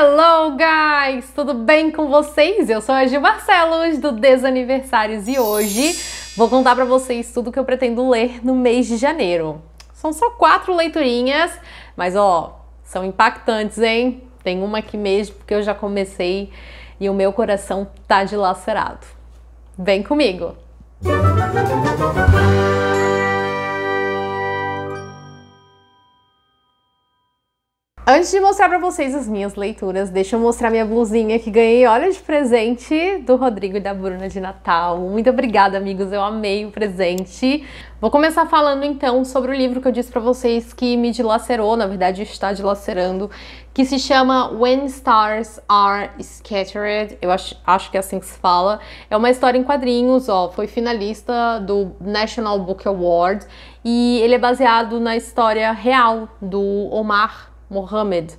Hello guys, tudo bem com vocês? Eu sou a Gil Barcelos do Desaniversários e hoje vou contar para vocês tudo que eu pretendo ler no mês de janeiro. São só quatro leiturinhas, mas ó, são impactantes, hein? Tem uma aqui mesmo porque eu já comecei e o meu coração tá dilacerado. Vem comigo! Música Antes de mostrar para vocês as minhas leituras, deixa eu mostrar minha blusinha que ganhei, olha, de presente do Rodrigo e da Bruna de Natal. Muito obrigada, amigos, eu amei o presente. Vou começar falando então sobre o livro que eu disse para vocês que me dilacerou, na verdade está dilacerando, que se chama When Stars Are Scattered, eu acho, acho que é assim que se fala. É uma história em quadrinhos, ó, foi finalista do National Book Award e ele é baseado na história real do Omar Mohamed.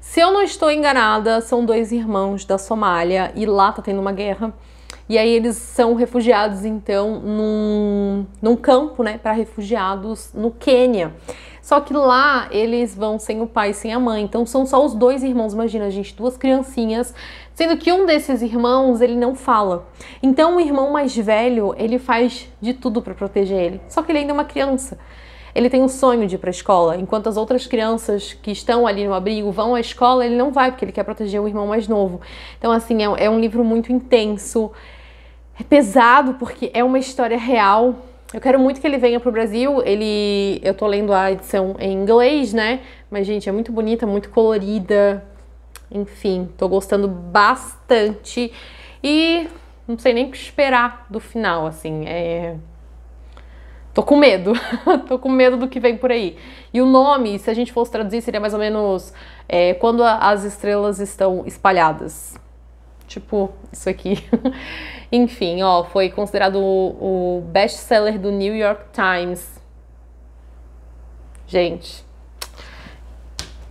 Se eu não estou enganada, são dois irmãos da Somália e lá tá tendo uma guerra. E aí eles são refugiados então num, num campo, né, para refugiados no Quênia. Só que lá eles vão sem o pai, sem a mãe. Então são só os dois irmãos, imagina, a gente, duas criancinhas, sendo que um desses irmãos, ele não fala. Então o irmão mais velho, ele faz de tudo para proteger ele. Só que ele ainda é uma criança ele tem um sonho de ir para a escola, enquanto as outras crianças que estão ali no abrigo vão à escola, ele não vai porque ele quer proteger o irmão mais novo. Então, assim, é, é um livro muito intenso, é pesado porque é uma história real. Eu quero muito que ele venha para o Brasil. Ele, eu tô lendo a edição em inglês, né? Mas gente, é muito bonita, muito colorida. Enfim, tô gostando bastante e não sei nem o que esperar do final, assim. É tô com medo, tô com medo do que vem por aí. E o nome, se a gente fosse traduzir, seria mais ou menos é, quando a, as estrelas estão espalhadas. Tipo, isso aqui. Enfim, ó, foi considerado o, o best-seller do New York Times. Gente,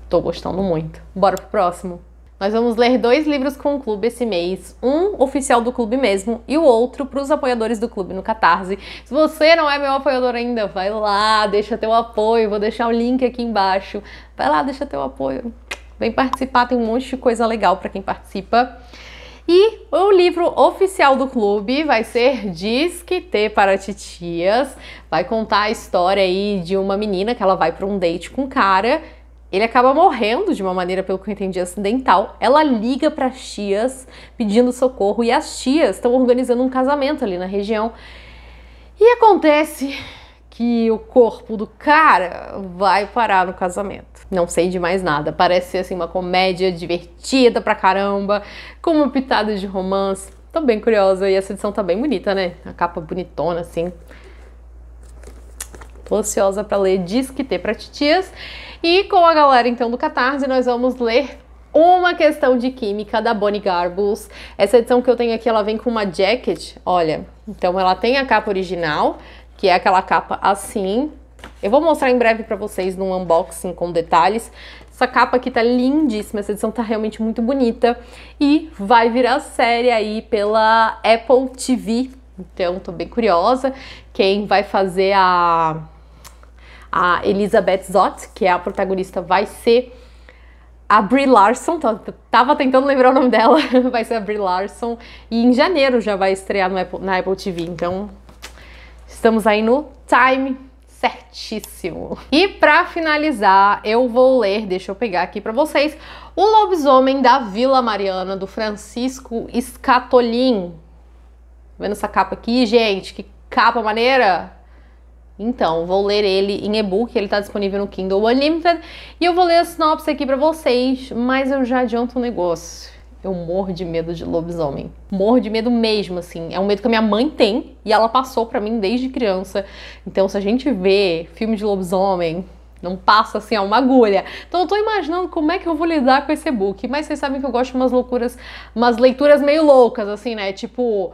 tô gostando muito. Bora pro próximo. Nós vamos ler dois livros com o clube esse mês, um oficial do clube mesmo e o outro para os apoiadores do clube no Catarse. Se você não é meu apoiador ainda, vai lá, deixa teu apoio, vou deixar o link aqui embaixo. Vai lá, deixa teu apoio. Vem participar, tem um monte de coisa legal para quem participa. E o livro oficial do clube vai ser Disque ter para Titias. Vai contar a história aí de uma menina que ela vai para um date com um cara ele acaba morrendo de uma maneira, pelo que eu entendi, acidental. Ela liga para as tias pedindo socorro e as tias estão organizando um casamento ali na região. E acontece que o corpo do cara vai parar no casamento. Não sei de mais nada. Parece ser assim uma comédia divertida pra caramba, com uma pitada de romance. Tô bem curiosa e essa edição tá bem bonita, né? A capa bonitona assim. Tô ansiosa para ler Disque T para Titias. E com a galera então do Catarse, nós vamos ler uma questão de química da Bonnie Garbus. Essa edição que eu tenho aqui, ela vem com uma jacket, olha. Então ela tem a capa original, que é aquela capa assim. Eu vou mostrar em breve para vocês num unboxing com detalhes. Essa capa aqui tá lindíssima, essa edição tá realmente muito bonita e vai virar série aí pela Apple TV. Então tô bem curiosa quem vai fazer a a Elizabeth Zott, que é a protagonista, vai ser a Brie Larson, tava tentando lembrar o nome dela, vai ser a Brie Larson, e em janeiro já vai estrear Apple, na Apple TV, então estamos aí no time certíssimo. E para finalizar, eu vou ler, deixa eu pegar aqui para vocês, O Lobisomem da Vila Mariana, do Francisco Scatolin. vendo essa capa aqui, gente? Que capa maneira! Então, vou ler ele em e-book, ele está disponível no Kindle Unlimited, e eu vou ler a sinopse aqui para vocês, mas eu já adianto um negócio. Eu morro de medo de lobisomem. Morro de medo mesmo, assim. É um medo que a minha mãe tem e ela passou para mim desde criança. Então, se a gente vê filme de lobisomem, não passa assim a uma agulha. Então eu tô imaginando como é que eu vou lidar com esse e-book. Mas vocês sabem que eu gosto de umas loucuras, umas leituras meio loucas, assim, né? Tipo,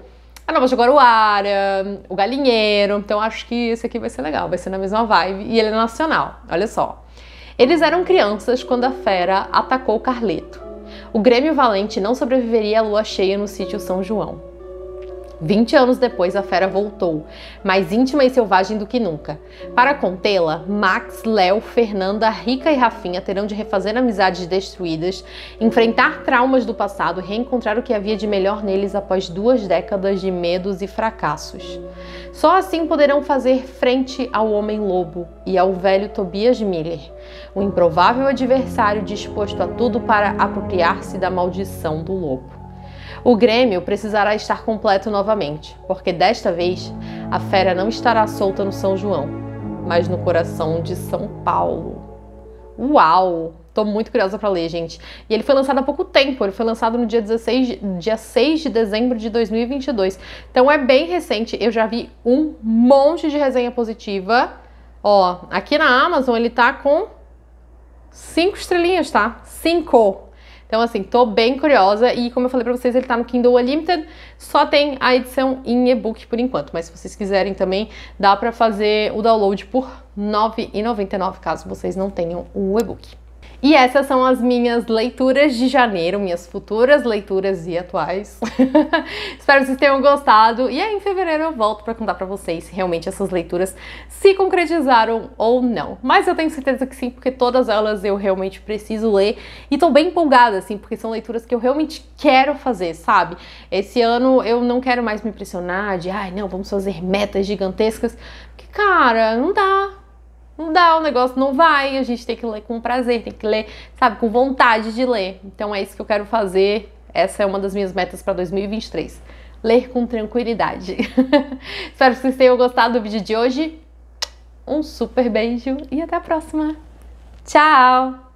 a Nova Jaguaruara, o Galinheiro. Então acho que esse aqui vai ser legal, vai ser na mesma vibe. E ele é nacional, olha só. Eles eram crianças quando a fera atacou o Carleto. O Grêmio Valente não sobreviveria à lua cheia no sítio São João. 20 anos depois, a fera voltou, mais íntima e selvagem do que nunca. Para contê-la, Max, Léo, Fernanda, Rica e Rafinha terão de refazer amizades destruídas, enfrentar traumas do passado e reencontrar o que havia de melhor neles após duas décadas de medos e fracassos. Só assim poderão fazer frente ao Homem-Lobo e ao velho Tobias Miller, o improvável adversário disposto a tudo para apropriar-se da maldição do lobo. O Grêmio precisará estar completo novamente, porque desta vez a fera não estará solta no São João, mas no coração de São Paulo. Uau! Tô muito curiosa para ler, gente. E ele foi lançado há pouco tempo, ele foi lançado no dia 16, dia 6 de dezembro de 2022. Então é bem recente, eu já vi um monte de resenha positiva. Ó, aqui na Amazon ele tá com cinco estrelinhas, tá? Cinco. Então, assim, tô bem curiosa e como eu falei pra vocês, ele tá no Kindle Unlimited, só tem a edição em e-book por enquanto, mas se vocês quiserem também, dá pra fazer o download por R$ 9,99, caso vocês não tenham o e-book. E essas são as minhas leituras de janeiro, minhas futuras leituras e atuais. Espero que vocês tenham gostado. E aí, em fevereiro, eu volto para contar para vocês se realmente essas leituras se concretizaram ou não. Mas eu tenho certeza que sim, porque todas elas eu realmente preciso ler e tô bem empolgada, assim, porque são leituras que eu realmente quero fazer, sabe? Esse ano eu não quero mais me pressionar de, ai, não, vamos fazer metas gigantescas, porque, cara, não dá, não dá, o negócio não vai, a gente tem que ler com prazer, tem que ler, sabe, com vontade de ler. Então é isso que eu quero fazer. Essa é uma das minhas metas para 2023. Ler com tranquilidade. Espero que vocês tenham gostado do vídeo de hoje. Um super beijo e até a próxima. Tchau!